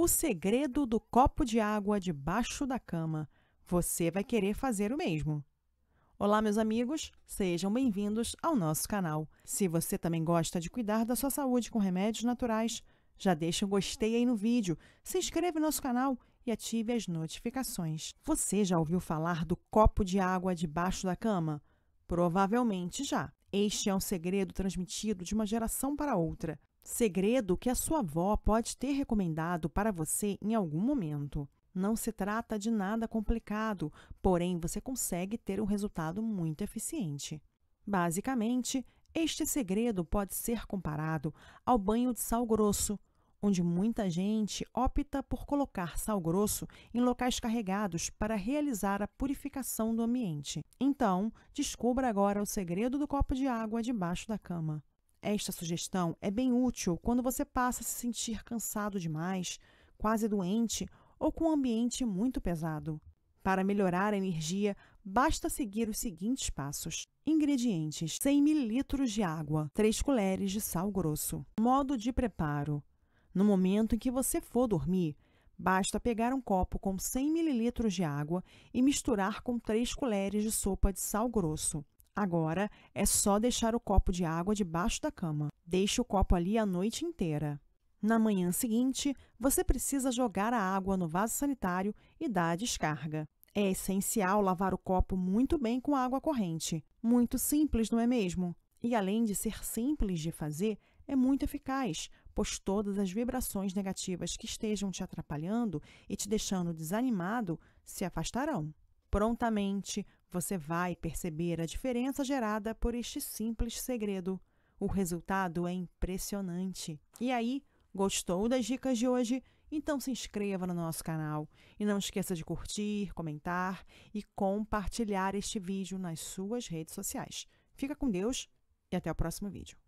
O segredo do copo de água debaixo da cama. Você vai querer fazer o mesmo. Olá, meus amigos, sejam bem-vindos ao nosso canal. Se você também gosta de cuidar da sua saúde com remédios naturais, já deixa o um gostei aí no vídeo, se inscreve no nosso canal e ative as notificações. Você já ouviu falar do copo de água debaixo da cama? Provavelmente já. Este é um segredo transmitido de uma geração para outra. Segredo que a sua avó pode ter recomendado para você em algum momento. Não se trata de nada complicado, porém você consegue ter um resultado muito eficiente. Basicamente, este segredo pode ser comparado ao banho de sal grosso, onde muita gente opta por colocar sal grosso em locais carregados para realizar a purificação do ambiente. Então, descubra agora o segredo do copo de água debaixo da cama. Esta sugestão é bem útil quando você passa a se sentir cansado demais, quase doente ou com um ambiente muito pesado. Para melhorar a energia, basta seguir os seguintes passos. Ingredientes: 100 ml de água, 3 colheres de sal grosso. Modo de preparo: No momento em que você for dormir, basta pegar um copo com 100 ml de água e misturar com 3 colheres de sopa de sal grosso. Agora é só deixar o copo de água debaixo da cama. Deixe o copo ali a noite inteira. Na manhã seguinte, você precisa jogar a água no vaso sanitário e dar a descarga. É essencial lavar o copo muito bem com água corrente. Muito simples, não é mesmo? E além de ser simples de fazer, é muito eficaz, pois todas as vibrações negativas que estejam te atrapalhando e te deixando desanimado se afastarão. Prontamente, você vai perceber a diferença gerada por este simples segredo. O resultado é impressionante. E aí, gostou das dicas de hoje? Então se inscreva no nosso canal e não esqueça de curtir, comentar e compartilhar este vídeo nas suas redes sociais. Fica com Deus e até o próximo vídeo.